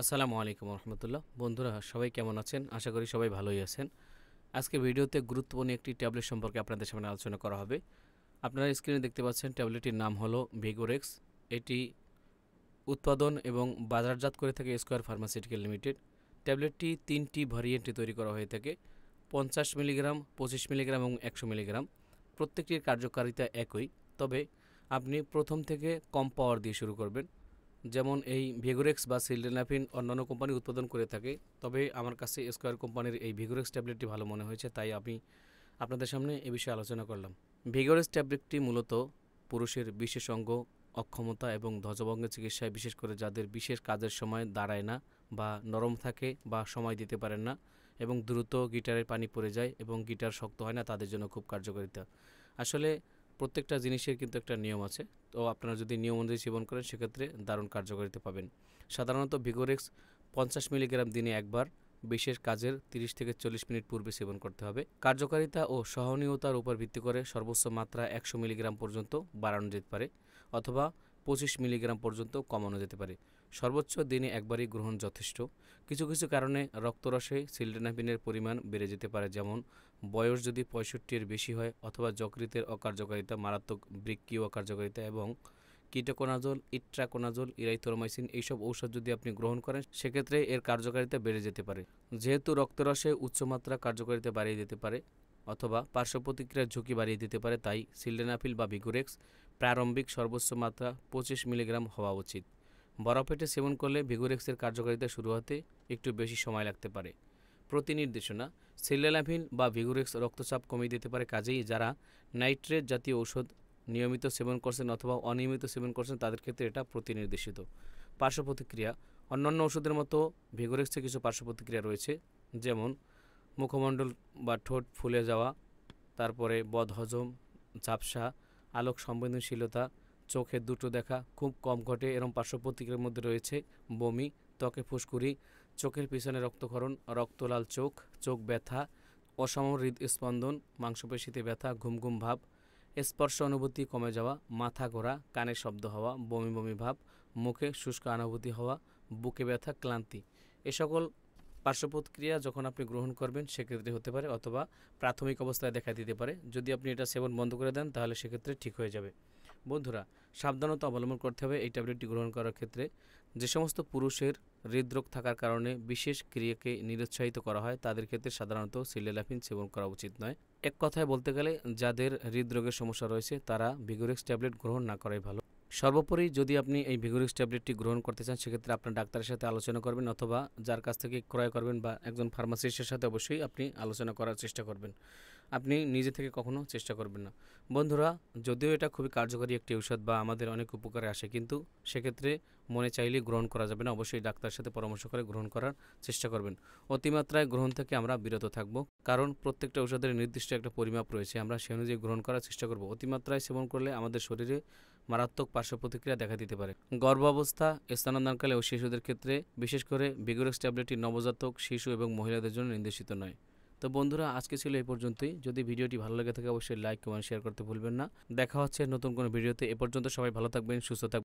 আসসালামু আলাইকুম রহমতুল্লাহ বন্ধুরা সবাই কেমন আছেন আশা করি সবাই ভালোই আছেন আজকে ভিডিওতে গুরুত্বপূর্ণ একটি ট্যাবলেট সম্পর্কে আপনাদের সামনে আলোচনা করা হবে আপনারা স্ক্রিনে দেখতে পাচ্ছেন ট্যাবলেটটির নাম হলো ভিগোরেক্স এটি উৎপাদন এবং বাজারজাত করে থাকে স্কোয়ার ফার্মাসিউটিক্যাল লিমিটেড ট্যাবলেটটি তিনটি ভ্যারিয়েন্টে তৈরি করা হয়ে থাকে পঞ্চাশ মিলিগ্রাম পঁচিশ মিলিগ্রাম এবং একশো মিলিগ্রাম প্রত্যেকটির কার্যকারিতা একই তবে আপনি প্রথম থেকে কম পাওয়ার দিয়ে শুরু করবেন যেমন এই ভিগোরেক্স বা সিল্ডেনাফিন অন্যান্য কোম্পানি উৎপাদন করে থাকে তবে আমার কাছে স্কোয়ার কোম্পানির এই ভিগোরেক্স ট্যাবলেটটি ভালো মনে হয়েছে তাই আমি আপনাদের সামনে এ বিষয়ে আলোচনা করলাম ভিগোরেক্স ট্যাবলেটটি মূলত পুরুষের বিশেষ অঙ্গ অক্ষমতা এবং ধ্বজভঙ্গের চিকিৎসায় বিশেষ করে যাদের বিশেষ কাজের সময় দাঁড়ায় না বা নরম থাকে বা সময় দিতে পারেন না এবং দ্রুত গিটারের পানি পড়ে যায় এবং গিটার শক্ত হয় না তাদের জন্য খুব কার্যকারিতা আসলে প্রত্যেকটা জিনিসের কিন্তু একটা নিয়ম আছে তো আপনারা যদি নিয়ম অনুযায়ী সেবন করেন সেক্ষেত্রে দারুণ কার্যকারিতা পাবেন সাধারণত ভিগোরেক্স পঞ্চাশ মিলিগ্রাম দিনে একবার বিশেষ কাজের 30 থেকে চল্লিশ মিনিট পূর্বে সেবন করতে হবে কার্যকারিতা ও সহনীয়তার উপর ভিত্তি করে সর্বোচ্চ মাত্রা একশো মিলিগ্রাম পর্যন্ত বাড়ানো যেতে পারে অথবা পঁচিশ মিলিগ্রাম পর্যন্ত কমানো যেতে পারে সর্বোচ্চ দিনে একবারই গ্রহণ যথেষ্ট কিছু কিছু কারণে রক্তরসে সিল্ডেনাপিনের পরিমাণ বেড়ে যেতে পারে যেমন বয়স যদি পঁয়ষট্টির বেশি হয় অথবা যকৃতের অকার্যকারিতা মারাত্মক বৃক্কীয় অকার্যকারিতা এবং কিটোকোনাজল ইট্রাকোনাজল ইরাইথোরোমাইসিন এইসব ঔষধ যদি আপনি গ্রহণ করেন সেক্ষেত্রে এর কার্যকারিতা বেড়ে যেতে পারে যেহেতু রক্তরসে উচ্চমাত্রা কার্যকারিতা বাড়িয়ে দিতে পারে অথবা পার্শ্ব প্রতিক্রিয়ার ঝুঁকি বাড়িয়ে দিতে পারে তাই সিল্ডেনাফিল বা ভিগুরেক্স প্রারম্ভিক সর্বোচ্চ মাত্রা পঁচিশ মিলিগ্রাম হওয়া উচিত বড় পেটে সেবন করলে ভিগোরেক্সের কার্যকারিতা শুরু হতে একটু বেশি সময় লাগতে পারে প্রতি নির্দেশনা সেলেলাভিন বা ভিগোরেক্স রক্তচাপ কমিয়ে দিতে পারে কাজেই যারা নাইট্রেট জাতীয় ঔষধ নিয়মিত সেবন করছেন অথবা অনিয়মিত সেবন করছেন তাদের ক্ষেত্রে এটা প্রতিনির্দেশিত পার্শ্ব প্রতিক্রিয়া অন্যান্য ওষুধের মতো ভিগোরেক্সে কিছু পার্শ্ব প্রতিক্রিয়া রয়েছে যেমন মুখমণ্ডল বা ঠোঁট ফুলে যাওয়া তারপরে বদহজম ঝাপসা আলোক সংবেদনশীলতা চোখে দুটো দেখা খুব কম ঘটে এরম পার্শ্ব প্রতিক্রিয়ার মধ্যে রয়েছে বমি ত্বকে ফুসকুড়ি চোখের পিছনে রক্তক্ষরণ রক্তলাল চোখ চোখ ব্যথা অসম হৃদস্পন্দন মাংসপেশিতে ব্যথা ঘুম ঘুম ভাব স্পর্শ অনুভূতি কমে যাওয়া মাথা ঘোরা কানে শব্দ হওয়া বমি বমি ভাব মুখে শুষ্ক অনুভূতি হওয়া বুকে ব্যথা ক্লান্তি এ সকল পার্শ্বপ্রতিক্রিয়া যখন আপনি গ্রহণ করবেন সেক্ষেত্রে হতে পারে অথবা প্রাথমিক অবস্থায় দেখা দিতে পারে যদি আপনি এটা সেবন বন্ধ করে দেন তাহলে সেক্ষেত্রে ঠিক হয়ে যাবে বন্ধুরা সাবধানতা অবলম্বন করতে হবে এই ট্যাবলেটটি গ্রহণ করার ক্ষেত্রে যে সমস্ত পুরুষের হৃদরোগ থাকার কারণে বিশেষ ক্রিয়াকে নিরুৎসাহিত করা হয় তাদের ক্ষেত্রে সাধারণত সিলেলাফিন সেবন করা উচিত নয় এক কথায় বলতে গেলে যাদের হৃদরোগের সমস্যা রয়েছে তারা ভিগোরিক্স ট্যাবলেট গ্রহণ না করাই ভালো সর্বোপরি যদি আপনি এই ভিগোরিক্স ট্যাবলেটটি গ্রহণ করতে চান সেক্ষেত্রে আপনার ডাক্তারের সাথে আলোচনা করবেন অথবা যার কাছ থেকে ক্রয় করবেন বা একজন ফার্মাসিস্টের সাথে অবশ্যই আপনি আলোচনা করার চেষ্টা করবেন আপনি নিজে থেকে কখনো চেষ্টা করবেন না বন্ধুরা যদিও এটা খুবই কার্যকরী একটি ঔষধ বা আমাদের অনেক উপকারে আসে কিন্তু সেক্ষেত্রে মনে চাইলে গ্রহণ করা যাবে না অবশ্যই ডাক্তারের সাথে পরামর্শ করে গ্রহণ করার চেষ্টা করবেন অতিমাত্রায় গ্রহণ থেকে আমরা বিরত থাকব কারণ প্রত্যেকটা ঔষধের নির্দিষ্ট একটা পরিমাপ রয়েছে আমরা সে অনুযায়ী গ্রহণ করার চেষ্টা করব অতিমাত্রায় সেবন করলে আমাদের শরীরে মারাত্মক পার্শ্ব প্রতিক্রিয়া দেখা দিতে পারে গর্ভাবস্থা স্থানান্তরকালে ও শিশুদের ক্ষেত্রে বিশেষ করে বিগোরেক্স ট্যাবলেটটি নবজাতক শিশু এবং মহিলাদের জন্য নির্দেশিত নয় তো বন্ধুরা আজকে ছিল এই পর্যন্তই যদি ভিডিওটি ভালো লেগে থাকে অবশ্যই লাইক কমেন্ট শেয়ার করতে ভুলবেন না দেখা হচ্ছে নতুন কোনো ভিডিওতে এ পর্যন্ত সবাই ভালো থাকবেন সুস্থ থাকবেন